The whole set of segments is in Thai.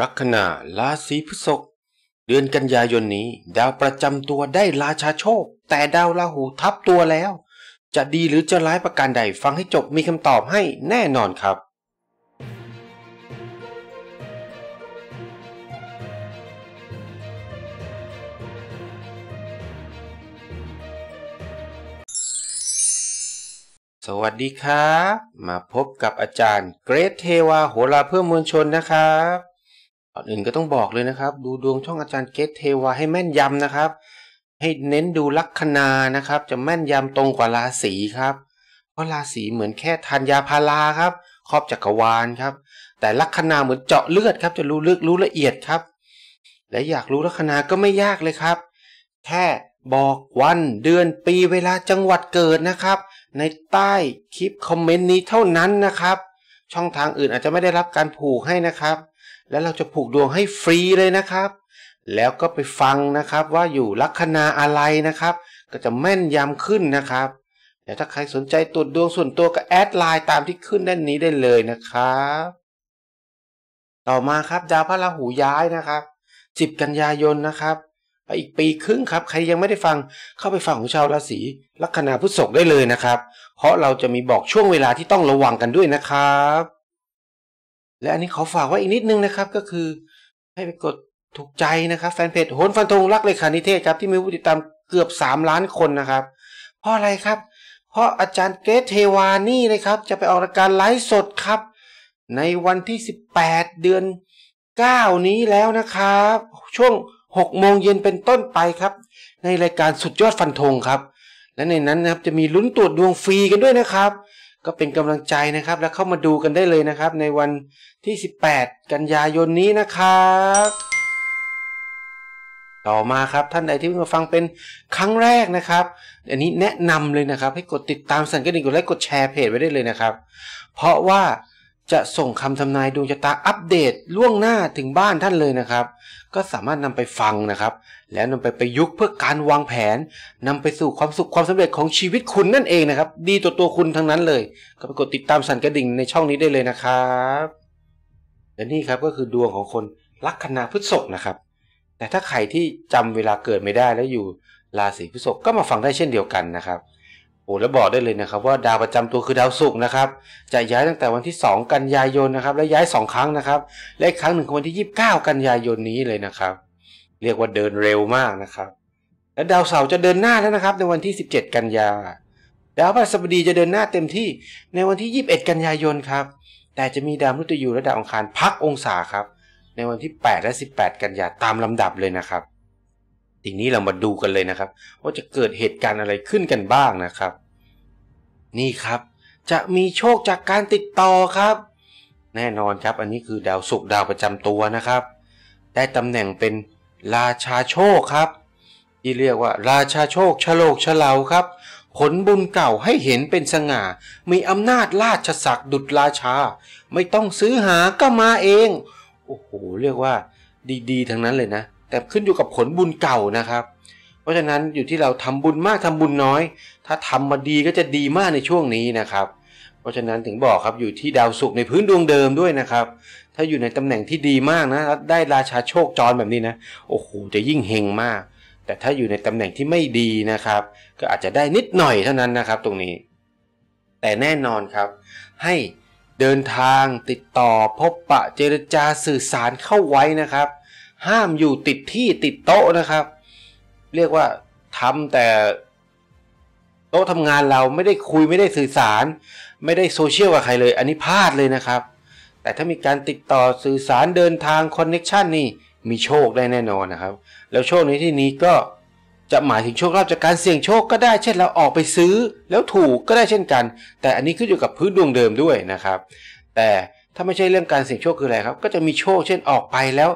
รักนาราศีพฤษภเดือนกันยายนนี้ ดาวประจำตัวได้ราชาโชค แต่ดาวราหูทับตัวแล้ว จะดีหรือจะร้ายประการใดฟังให้จบมีคำตอบให้แน่นอนครับ สวัสดีครับ มาพบกับอาจารย์เกรทเทวาโหราเพื่อมวลชนนะครับ่อนอื่นก็ต้องบอกเลยนะครับ ดูดวงช่องอาจารย์เกตเทวาให้แม่นยำนะครับ ให้เน้นดูลัคนานะครับ จะแม่นยำตรงกว่าราศีครับ เพราะราศีเหมือนแค่ทานยาพาราครับ ครอบจักรวาลครับ แต่ลัคนาเหมือนเจาะเลือดครับจะรู้ลึกรู้ละเอียดครับ และอยากรู้ลัคนาก็ไม่ยากเลยครับ แค่บอกวัน เดือนปีเวลาจังหวัดเกิดนะครับ ในใต้คลิปคอมเมนต์นี้เท่านั้นนะครับ ช่องทางอื่นอาจจะไม่ได้รับการผูกให้นะครับแล้วเราจะผูกดวงให้ฟรีเลยนะครับ แล้วก็ไปฟังนะครับว่าอยู่ลัคนาอะไรนะครับ ก็จะแม่นยำขึ้นนะครับแยวถ้าใครสนใจตรวจดวงส่วนตัวก็แอดไลน์ตามที่ขึ้นด้านนี้ได้เลยนะครับ ต่อมาครับดาวพระราหูย้ายนะครับ1บกันยายนนะครับไปอีกปีครึ่งครับ ใครยังไม่ได้ฟัง เข้าไปฟังของชาวราศีลัคนาพุธศกได้เลยนะครับ เพราะเราจะมีบอกช่วงเวลาที่ต้องระวังกันด้วยนะครับและอันนี้ขอฝากไว้อีกนิดนึง นะครับก็คือให้ไปกดถูกใจนะครับแฟนเพจโหนฟันธงรักเลขานิเทศครับ ที่มีผู้ติดตามเกือบ 3 ล้านคนนะครับ เพราะอะไรครับ เพราะอาจารย์เกตเทวานี่นะครับ จะไปออกรายการไลฟ์สดครับในวันที่ 18 เดือน 9 นี้แล้วนะครับ ช่วง6โมงเย็นเป็นต้นไปครับในรายการสุดยอดฟันธงครับ และในนั้นนะครับจะมีลุ้นตรวจดวงฟรีกันด้วยนะครับก็เป็นกำลังใจนะครับ แล้วเข้ามาดูกันได้เลยนะครับในวันที่ 18 กันยายนนี้นะครับ ต่อมาครับท่านใดที่เพิ่งมาฟังเป็นครั้งแรกนะครับ อันนี้แนะนำเลยนะครับ ให้กดติดตามสั่นกระดิ่งกดไลค์กดแชร์เพจไว้ได้เลยนะครับ เพราะว่าจะส่งคำทำนายดวงชะตาอัปเดตล่วงหน้าถึงบ้านท่านเลยนะครับ ก็สามารถนำไปฟังนะครับ แล้วนำไปประยุกต์เพื่อการวางแผนนำไปสู่ความสุขความสำเร็จของชีวิตคุณนั่นเองนะครับ ดีตัวตัวคุณทั้งนั้นเลยก็ไปกดติดตามสั่นกระดิ่งในช่องนี้ได้เลยนะครับและนี่ครับก็คือดวงของคนลัคนาพฤษภนะครับ แต่ถ้าใครที่จำเวลาเกิดไม่ได้แล้วอยู่ราศีพฤษภก็มาฟังได้เช่นเดียวกันนะครับโอ้แล้วบอกได้เลยนะครับ ว่าดาวประจำตัวคือดาวศุกร์นะครับ จะย้ายตั้งแต่วันที่ 2 กันยายนนะครับ และย้าย 2 ครั้งนะครับและกครั้งหนึ่งคือวันที่ 29 กันยายนนี้เลยนะครับ เรียกว่าเดินเร็วมากนะครับและดาวเสาร์จะเดินหน้าแล้วนะครับ ในวันที่ 17 กันยาดาวพฤหัสบดีจะเดินหน้าเต็มที่ในวันที่ 21 กันยายนครับแต่จะมีดาวพฤตยูและดาวอังคารพักองศาครับ ในวันที่8และ18 กันยาตามลำดับเลยนะครับทีนี้เรามาดูกันเลยนะครับ ว่าจะเกิดเหตุการณ์อะไรขึ้นกันบ้างนะครับ นี่ครับจะมีโชคจากการติดต่อครับ แน่นอนครับ อันนี้คือดาวศุกร์ดาวประจำตัวนะครับได้ตำแหน่งเป็นราชาโชคครับที่เรียกว่าราชาโชคชโลกชเลาครับผลบุญเก่าให้เห็นเป็นสง่า มีอำนาจราชศักดิ์ดุจราชาไม่ต้องซื้อหาก็มาเองโอ้โหเรียกว่าดีๆ ทั้งนั้นเลยนะแต่ขึ้นอยู่กับผลบุญเก่านะครับ เพราะฉะนั้นอยู่ที่เราทำบุญมากทำบุญน้อย ถ้าทำมาดีก็จะดีมากในช่วงนี้นะครับ เพราะฉะนั้นถึงบอกครับอยู่ที่ดาวศุกร์ในพื้นดวงเดิมด้วยนะครับ ถ้าอยู่ในตำแหน่งที่ดีมากนะได้ราชาโชคจรแบบนี้นะ โอ้โหจะยิ่งเฮงมาก แต่ถ้าอยู่ในตำแหน่งที่ไม่ดีนะครับ ก็อาจจะได้นิดหน่อยเท่านั้นนะครับตรงนี้ แต่แน่นอนครับ ให้เดินทางติดต่อพบปะเจรจาสื่อสารเข้าไว้นะครับห้ามอยู่ติดที่ติดโต๊ะนะครับ เรียกว่าทำแต่โต๊ะทำงานเราไม่ได้คุยไม่ได้สื่อสาร ไม่ได้โซเชียลกับใครเลยอันนี้พลาดเลยนะครับ แต่ถ้ามีการติดต่อสื่อสารเดินทางคอนเน็ชันนี่มีโชคได้แน่นอนนะครับ แล้วโชคในที่นี้ก็จะหมายถึงโชคลาภจากการเสี่ยงโชคก็ได้เช่นเราออกไปซื้อแล้วถูกก็ได้เช่นกัน แต่อันนี้ขึ้นอยู่กับพื้นดวงเดิมด้วยนะครับ แต่ถ้าไม่ใช่เรื่องการเสี่ยงโชคคืออะไรครับก็จะมีโชคเช่นออกไปแล้ว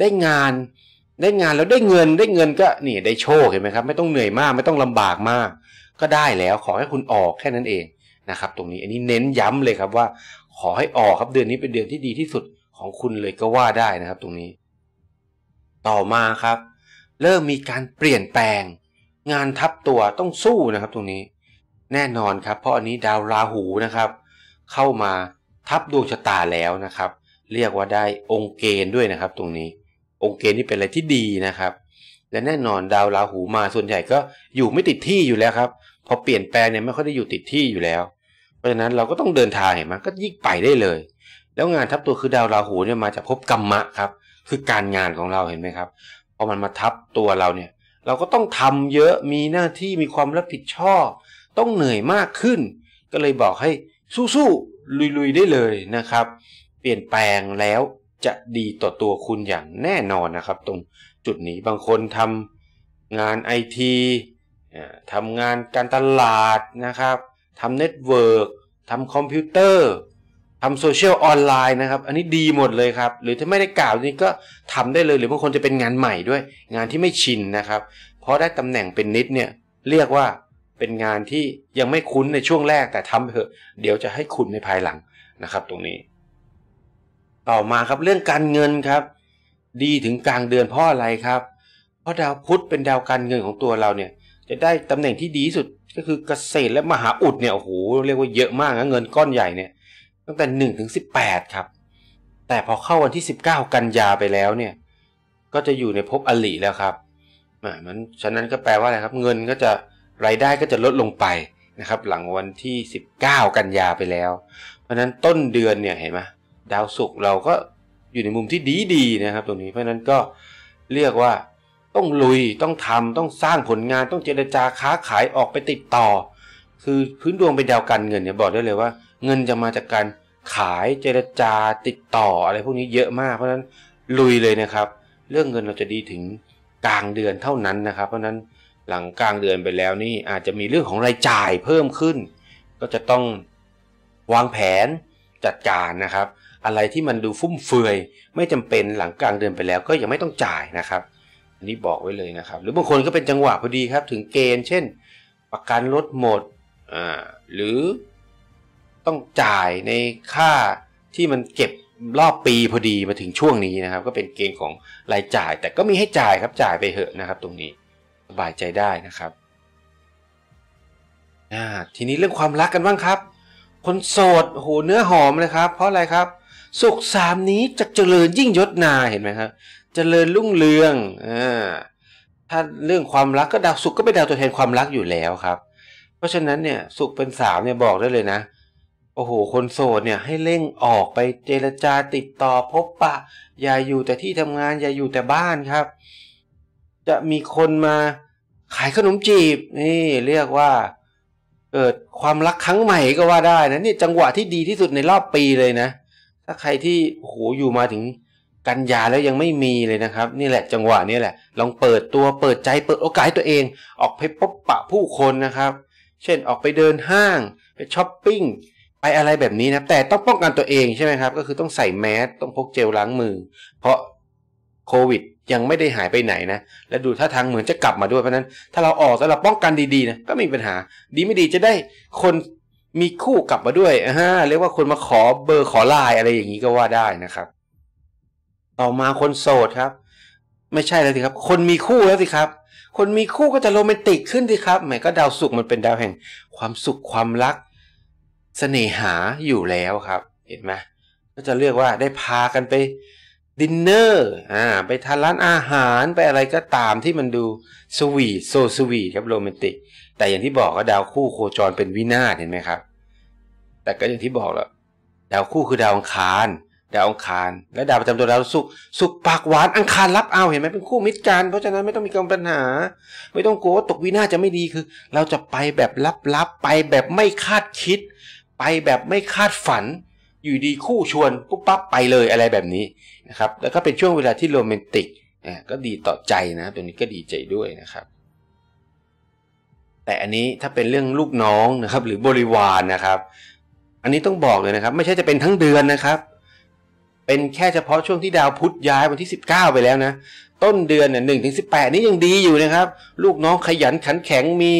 ได้งานได้งานแล้วได้เงินได้เงินก็นี่ได้โชคเห็นไหมครับ ไม่ต้องเหนื่อยมาก ไม่ต้องลำบากมาก ก็ได้แล้วขอให้คุณออกแค่นั้นเองนะครับ ตรงนี้ อันนี้เน้นย้ำเลยครับว่า ขอให้ออกครับเดือนนี้เป็นเดือนที่ดีที่สุดของคุณเลยก็ว่าได้นะครับตรงนี้ ต่อมาครับ เริ่มมีการเปลี่ยนแปลงงานทับตัวต้องสู้นะครับ ตรงนี้ แน่นอนครับ เพราะอันนี้ดาวราหูนะครับ เข้ามาทับดวงชะตาแล้วนะครับ เรียกว่าได้องค์เกณฑ์ด้วยนะครับ ตรงนี้องค์เกณฑ์นี่เป็นอะไรที่ดีนะครับ และแน่นอนดาวราหูมาส่วนใหญ่ก็อยู่ไม่ติดที่อยู่แล้วครับพอเปลี่ยนแปลงเนี่ยไม่ค่อยได้อยู่ติดที่อยู่แล้ว เพราะฉะนั้นเราก็ต้องเดินทางเห็นไหมก็ยิ่งไปได้เลย แล้วงานทับตัวคือดาวราหูเนี่ยมาจากภพกรรมะครับ คือการงานของเราเห็นไหมครับพอมันมาทับตัวเราเนี่ย เราก็ต้องทำเยอะมีหน้าที่มีความรับผิดชอบต้องเหนื่อยมากขึ้น ก็เลยบอกให้สู้ๆลุยๆได้เลยนะครับ เปลี่ยนแปลงแล้วจะดีต่อตัวคุณอย่างแน่นอนนะครับตรงจุดนี้บางคนทำงานไอทีทำงานการตลาดนะครับทำเน็ตเวิร์กทำคอมพิวเตอร์ทำโซเชียลออนไลน์นะครับ อันนี้ดีหมดเลยครับ หรือถ้าไม่ได้กล่าวนี้ก็ทำได้เลย หรือบางคนจะเป็นงานใหม่ด้วย งานที่ไม่ชินนะครับ เพราะได้ตำแหน่งเป็นนิดเนี่ย เรียกว่าเป็นงานที่ยังไม่คุ้นในช่วงแรกแต่ทำเถอะเดี๋ยวจะให้คุณในภายหลังนะครับตรงนี้ต่อมาครับเรื่องการเงินครับ ดีถึงกลางเดือนเพราะอะไรครับ เพราะดาวพุธเป็น ดาวการเงินของตัวเราเนี่ยจะได้ตำแหน่งที่ดีสุดก็คือเกษตรและมหาอุดเนี่ยโอ้โหเรียกว่าเยอะมากนะ เงินก้อนใหญ่เนี่ยตั้งแต่หนึ่งถึงสิบแปดครับ แต่พอเข้าวันที่สิบเก้ากันยาไปแล้วเนี่ย ก็จะอยู่ในภพอลิแล้วครับอ่ามันฉะนั้นก็แปลว่าอะไรครับเงินก็จะรายได้ก็จะลดลงไปนะครับ หลังวันที่ 19 กันยาไปแล้ว เพราะนั้นต้นเดือนเนี่ยเห็นไหมดาวศุกร์เราก็อยู่ในมุมที่ดีดีนะครับ ตรงนี้ เพราะนั้นก็เรียกว่าต้องลุยต้องทำต้องสร้างผลงาน ต้องเจรจาค้าขายออกไปติดต่อ คือพื้นดวงเป็นดาวการเงินเนี่ยบอกได้เลยว่าเงินจะมาจากการขายเจรจาติดต่ออะไรพวกนี้เยอะมาก เพราะนั้นลุยเลยนะครับ เรื่องเงินเราจะดีถึงกลางเดือนเท่านั้นนะครับ เพราะนั้นหลังกลางเดือนไปแล้วนี่อาจจะมีเรื่องของรายจ่ายเพิ่มขึ้น ก็จะต้องวางแผนจัดการนะครับอะไรที่มันดูฟุ่มเฟือยไม่จำเป็นหลังกลางเดือนไปแล้วก็ยังไม่ต้องจ่ายนะครับ อันนี้บอกไว้เลยนะครับ หรือบางคนก็เป็นจังหวะพอดีครับ ถึงเกณฑ์ เช่น ประกันรถหมดอ่าหรือ ต้องจ่ายในค่าที่มันเก็บรอบปีพอดีมาถึงช่วงนี้นะครับ ก็เป็นเกณฑ์ของรายจ่ายแต่ก็มีให้จ่ายครับจ่ายไปเหอะนะครับ ตรงนี้สบายใจได้นะครับทีนี้เรื่องความรักกันบ้างครับคนโสดโหเนื้อหอมเลยครับ เพราะอะไรครับสุขสามนี้จะเจริญยิ่งยศนาเห็นไหมครับเจริญรุ่งเรืองอ่าถ้าเรื่องความรักก็ดาวสุขก็เป็นดาวตัวแทนความรัก อยู่แล้วครับ เพราะฉะนั้นเนี่ยสุขเป็นสามเนี่ยบอกได้เลยนะ โอ้โหคนโสดเนี่ยให้เร่งออกไปเจรจาติดต่อพบปะ อย่าอยู่แต่ที่ทำงาน อย่าอยู่แต่บ้านครับ จะมีคนมาขายขนมจีบนี่เรียกว่าเกิดความรักครั้งใหม่ก็ว่าได้นะนี่จังหวะที่ดีที่สุดในรอบปีเลยนะถ้าใครที่โอ้โหอยู่มาถึงกันยาแล้วยังไม่มีเลยนะครับ นี่แหละจังหวะนี้แหละลองเปิดตัวเปิดใจเปิดโอกาสให้ตัวเอง ออกไปพบปะผู้คนนะครับเช่นออกไปเดินห้างไปช้อปปิ้งไปอะไรแบบนี้นะแต่ต้องป้องกันตัวเองใช่ไหมครับก็คือต้องใส่แมสต้องพกเจลล้างมือ เพราะโควิดยังไม่ได้หายไปไหนนะและดูท่าทางเหมือนจะกลับมาด้วยเพราะนั้นถ้าเราออกแล้วเราป้องกันดีๆนะก็ไม่มีปัญหา ดีไม่ดีจะได้คนมีคู่กลับมาด้วยอ่าเรียกว่าคนมาขอเบอร์ขอไลน์อะไรอย่างนี้ก็ว่าได้นะครับต่อมาคนโสดครับ ไม่ใช่แล้วสิครับ คนมีคู่แล้วสิครับ คนมีคู่ก็จะโรแมนติกขึ้นสิครับหมายก็ดาวสุขมันเป็นดาวแห่ง ความสุขความรักสเสน่หาอยู่แล้วครับ เห็นไหมก็จะเรียกว่าได้พากันไปดินเนอร์ อ่า ไปทานร้านอาหารไปอะไรก็ตามที่มันดูสวีทโซสวีทครับโรแมนติก แต่อย่างที่บอกก็ดาวคู่โคจรเป็นวินาศเห็นไหมครับ แต่ก็อย่างที่บอกแล้วดาวคู่คือดาวอังคาร ดาวอังคาร และดาวประจำตัวดาวสุกสุกปากหวานอังคารรับเอาเห็นไหมเป็นคู่มิตรกัน เพราะฉะนั้นไม่ต้องมีกังปัญหา ไม่ต้องกลัวว่าตกวินาศจะไม่ดีคือ เราจะไปแบบลับๆไปแบบไม่คาดคิด ไปแบบไม่คาดฝันอยู่ดี คู่ชวนปุ๊บปั๊บไปเลยอะไรแบบนี้นะครับแล้วก็เป็นช่วงเวลาที่โรแมนติกอ่ก็ดีต่อใจนะตัวนี้ก็ดีใจด้วยนะครับ แต่อันนี้ถ้าเป็นเรื่องลูกน้องนะครับหรือบริวารนนะครับ อันนี้ต้องบอกเลยนะครับ ไม่ใช่จะเป็นทั้งเดือนนะครับ เป็นแค่เฉพาะช่วงที่ดาวพุธย้ายวันที่ 19 ไปแล้วนะต้นเดือนเนี่ยหนึ่งถึงสินี้ยังดีอยู่นะครับ ลูกน้องขยันขันแข็งมี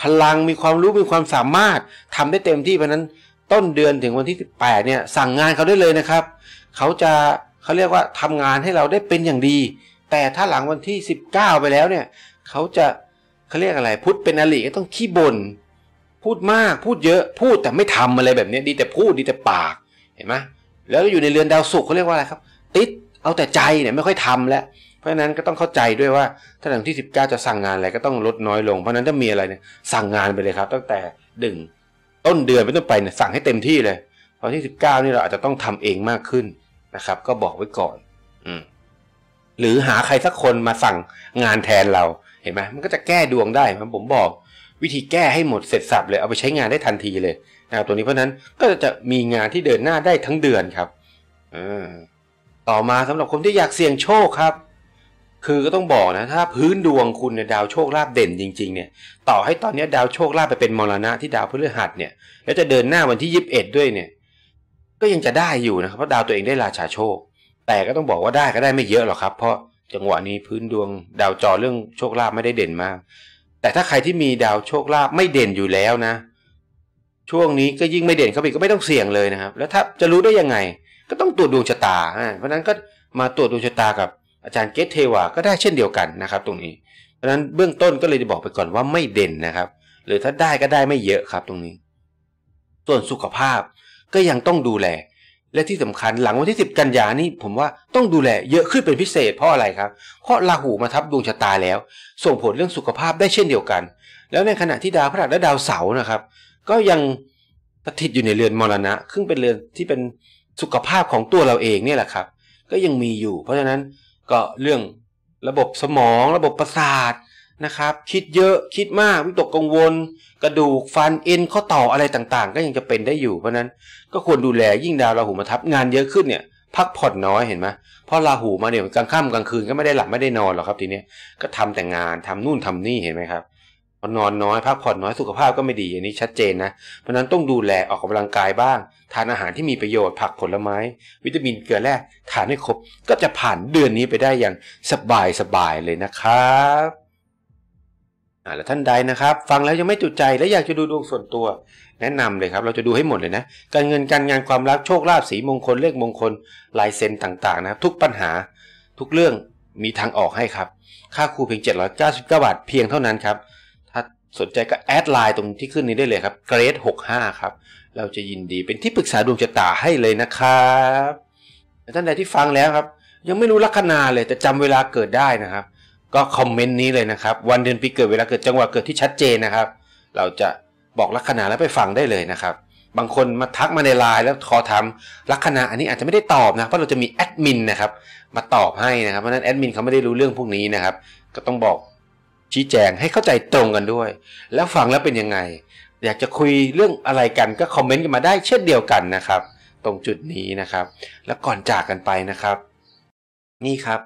พลังมีความรู้มีความสามารถทำได้เต็มที่เพราะนั้นต้นเดือนถึงวันที่ 18เนี่ยสั่งงานเขาได้เลยนะครับ เขาจะเขาเรียกว่าทำงานให้เราได้เป็นอย่างดี แต่ถ้าหลังวันที่ 19 ไปแล้วเนี่ยเขาจะเขาเรียกอะไรพูดเป็นอลิก็ต้องขี้บน่นพูดมากพูดเยอะ พูดแต่ไม่ทำอะไรแบบนี้ดีแต่พูดดีแต่ปากเห็นไหมแล้วอยู่ในเรือนดาวศุกร์เขาเรียกว่าอะไรครับ ติดเอาแต่ใจเนี่ยไม่ค่อยทำแล้วเพราะฉะนั้นก็ต้องเข้าใจด้วยว่าถ้าหลังที่ 19 จะสั่งงานอะไรก็ต้องลดน้อยลงเพราะนั้นถ้ามีอะไรเนี่ยสั่งงานไปเลยครับ ตั้งแต่ดึงต้นเดือนไปต้นไปเนี่ยสั่งให้เต็มที่เลยตอนที่สิบเก้านี่เราอาจจะต้องทำเองมากขึ้นนะครับ ก็บอกไว้ก่อนอืมหรือหาใครสักคนมาสั่งงานแทนเราเห็นไหมมันก็จะแก้ดวงได้ัผมบอก วิธีแก้ให้หมดเสร็จสับเลยเอาไปใช้งานได้ทันทีเลยนะครับตัวนี้เพราะนั้นก็จะมีงานที่เดินหน้าได้ทั้งเดือนครับอต่อมาสำหรับคนที่อยากเสี่ยงโชคครับคือก็ต้องบอกนะถ้าพื้นดวงคุณเนี่ยดาวโชคลาภเด่นจริง ๆเนี่ย ต่อให้ตอนนี้ดาวโชคลาภไปเป็นมรณะที่ดาวพฤหัสเนี่ยแล้วจะเดินหน้าวันที่ยีิบเอ็ดด้วยเนี่ยก็ยังจะได้อยู่นะครับเพราะดาวตัวเองได้ราชาโชค แต่ก็ต้องบอกว่าได้ก็ได้ไม่เยอะหรอกครับ เพราะจังหวะนี้พื้นดวงดาวจอเรื่องโชคลาภไม่ได้เด่นมาก แต่ถ้าใครที่มีดาวโชคลาภไม่เด่นอยู่แล้วนะ ช่วงนี้ก็ยิ่งไม่เด่นเขาอีกก็ไม่ต้องเสี่ยงเลยนะครับ แล้วถ้าจะรู้ได้ยังไง ก็ต้องตรวจดวงชะตาเพราะนั้นก็มาตรวจดวงชะตากับอาจารย์เกตเทวาก็ได้เช่นเดียวกันนะครับตรงนี้ เพราะฉะนั้นเบื้องต้นก็เลยจะบอกไปก่อนว่าไม่เด่นนะครับ หรือถ้าได้ก็ได้ไม่เยอะครับตรงนี้ ส่วนสุขภาพก็ยังต้องดูแล และที่สำคัญหลังวันที่10กันยานี่ผมว่าต้องดูแลเยอะขึ้นเป็นพิเศษเพราะอะไรครับ เพราะราหูมาทับดวงชะตาแล้ว ส่งผลเรื่องสุขภาพได้เช่นเดียวกัน แล้วในขณะที่ดาวพระหัสและดาวเสาร์นะครับ ก็ยังสถิตอยู่ในเรือนมรณะซึ่งเป็นเรือนที่เป็นสุขภาพของตัวเราเองเนี่ยแหละครับ ก็ยังมีอยู่ เพราะฉะนั้นก็เรื่องระบบสมองระบบประสาทนะครับ คิดเยอะคิดมากวิตกกังวลกระดูกฟันเอ็นข้อต่ออะไรต่างๆ ก็ยังจะเป็นได้อยู่เพราะนั้นก็ควรดูแลยิ่งดาวราหูมาทับงานเยอะขึ้นเนี่ย พักผ่อนน้อยเห็นไหมเพราะราหูมาเนี่ยกลางค่ำกลางคืนก็ไม่ได้หลับไม่ได้นอนหรอกครับทีนี้ก็ทำแต่งานทำนู่นทำนี่เห็นไหมครับนอนน้อยพักผ่อนน้อยสุขภาพก็ไม่ดีอันนี้ชัดเจนนะ เพราะนั้นต้องดูแลออกกำลังกายบ้าง ทานอาหารที่มีประโยชน์ผักผลไม้ วิตามินเกลือแร่ทานให้ครบ ก็จะผ่านเดือนนี้ไปได้อย่างสบายสบายเลยนะครับอ่าแล้วท่านใดนะครับ ฟังแล้วยังไม่จุใจและอยากจะดูดวงส่วนตัว แนะนำเลยครับ เราจะดูให้หมดเลยนะ การเงินการงานความรักโชคลาภสีมงคลเลขมงคล ลายเซ็นต่างๆนะครับทุกปัญหา ทุกเรื่องมีทางออกให้ครับค่าครูเพียง799บาทเพียงเท่านั้นครับสนใจก็แอดไลน์ตรงที่ขึ้นนี้ได้เลยครับเกรด 65ครับเราจะยินดีเป็นที่ปรึกษาดวงชะตาให้เลยนะครับท่านใดที่ฟังแล้วครับ ยังไม่รู้ลัคนาเลยแต่จำเวลาเกิดได้นะครับ ก็คอมเมนต์นี้เลยนะครับ วันเดือนปีเกิดเวลาเกิดจังหวะเกิดที่ชัดเจนนะครับ เราจะบอกลัคนาแล้วไปฟังได้เลยนะครับ บางคนมาทักมาในไลน์แล้วขอถามลัคนาอันนี้อาจจะไม่ได้ตอบนะเพราะเราจะมีแอดมินนะครับมาตอบให้นะครับเพราะนั้นแอดมินเขาไม่ได้รู้เรื่องพวกนี้นะครับ ก็ต้องบอกชี้แจงให้เข้าใจตรงกันด้วย แล้วฟังแล้วเป็นยังไง อยากจะคุยเรื่องอะไรกันก็คอมเมนต์กันมาได้เช่นเดียวกันนะครับ ตรงจุดนี้นะครับ แล้วก่อนจากกันไปนะครับ นี่ครับ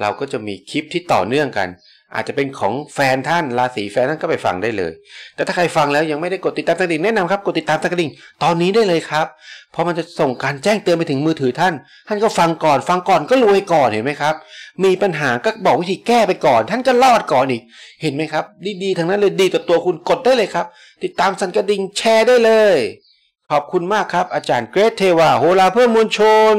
เราก็จะมีคลิปที่ต่อเนื่องกันอาจจะเป็นของแฟนท่านราศีแฟนท่านก็ไปฟังได้เลย แต่ถ้าใครฟังแล้วยังไม่ได้กดติดตามสัะดิ่งแนะนำครับ กดติดตามสัะดิ่งตอนนี้ได้เลยครับ เพราะมันจะส่งการแจ้งเตือนไปถึงมือถือท่าน ท่านก็ฟังก่อน ฟังก่อนก็รวยก่อนเห็นไหมครับ มีปัญหาก็บอกวิธีแก้ไปก่อน ท่านก็รอดก่อนอีกเห็นไหมครับ ดีๆทั้งนั้นเลยดีต่อตัวคุณกดได้เลยครับติดตามสันกระดิ่งแชร์ได้เลย ขอบคุณมากครับอาจารย์เกรทเทวาโหราเพื่อมวลชน